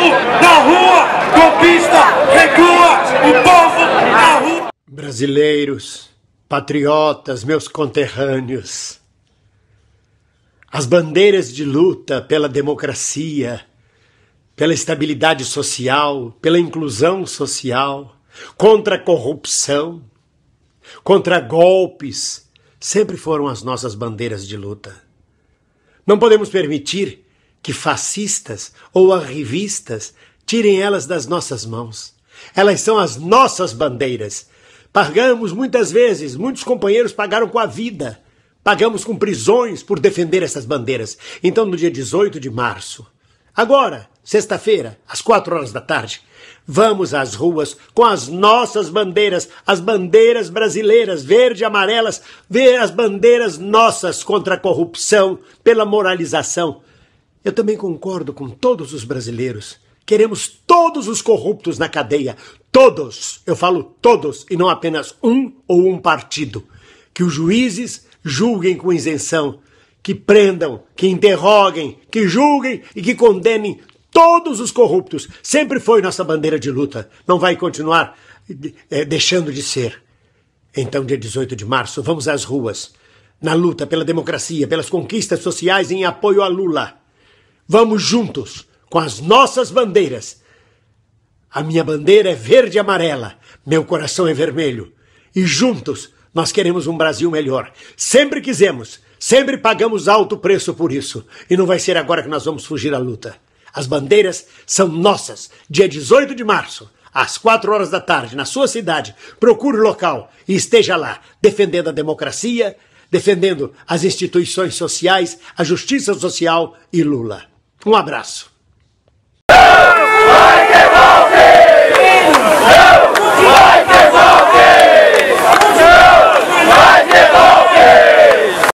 povo na rua, golpista, recua, o povo na rua. Brasileiros, patriotas, meus conterrâneos, as bandeiras de luta pela democracia, pela estabilidade social, pela inclusão social, contra a corrupção, contra golpes, sempre foram as nossas bandeiras de luta. Não podemos permitir que fascistas ou arrivistas tirem elas das nossas mãos. Elas são as nossas bandeiras. Pagamos muitas vezes, muitos companheiros pagaram com a vida. Pagamos com prisões por defender essas bandeiras. Então, no dia 18 de março, agora, sexta-feira, às quatro horas da tarde, vamos às ruas com as nossas bandeiras, as bandeiras brasileiras, verde e amarelas, ver as bandeiras nossas contra a corrupção, pela moralização, eu também concordo com todos os brasileiros. Queremos todos os corruptos na cadeia. Todos! Eu falo todos e não apenas um ou um partido. Que os juízes julguem com isenção. Que prendam, que interroguem, que julguem e que condenem todos os corruptos. Sempre foi nossa bandeira de luta. Não vai continuar é, deixando de ser. Então, dia 18 de março, vamos às ruas. Na luta pela democracia, pelas conquistas sociais em apoio a Lula. Vamos juntos com as nossas bandeiras. A minha bandeira é verde e amarela, meu coração é vermelho. E juntos nós queremos um Brasil melhor. Sempre quisemos, sempre pagamos alto preço por isso. E não vai ser agora que nós vamos fugir à luta. As bandeiras são nossas. Dia 18 de março, às 4 horas da tarde, na sua cidade, procure o local e esteja lá, defendendo a democracia, defendendo as instituições sociais, a justiça social e Lula. Um abraço.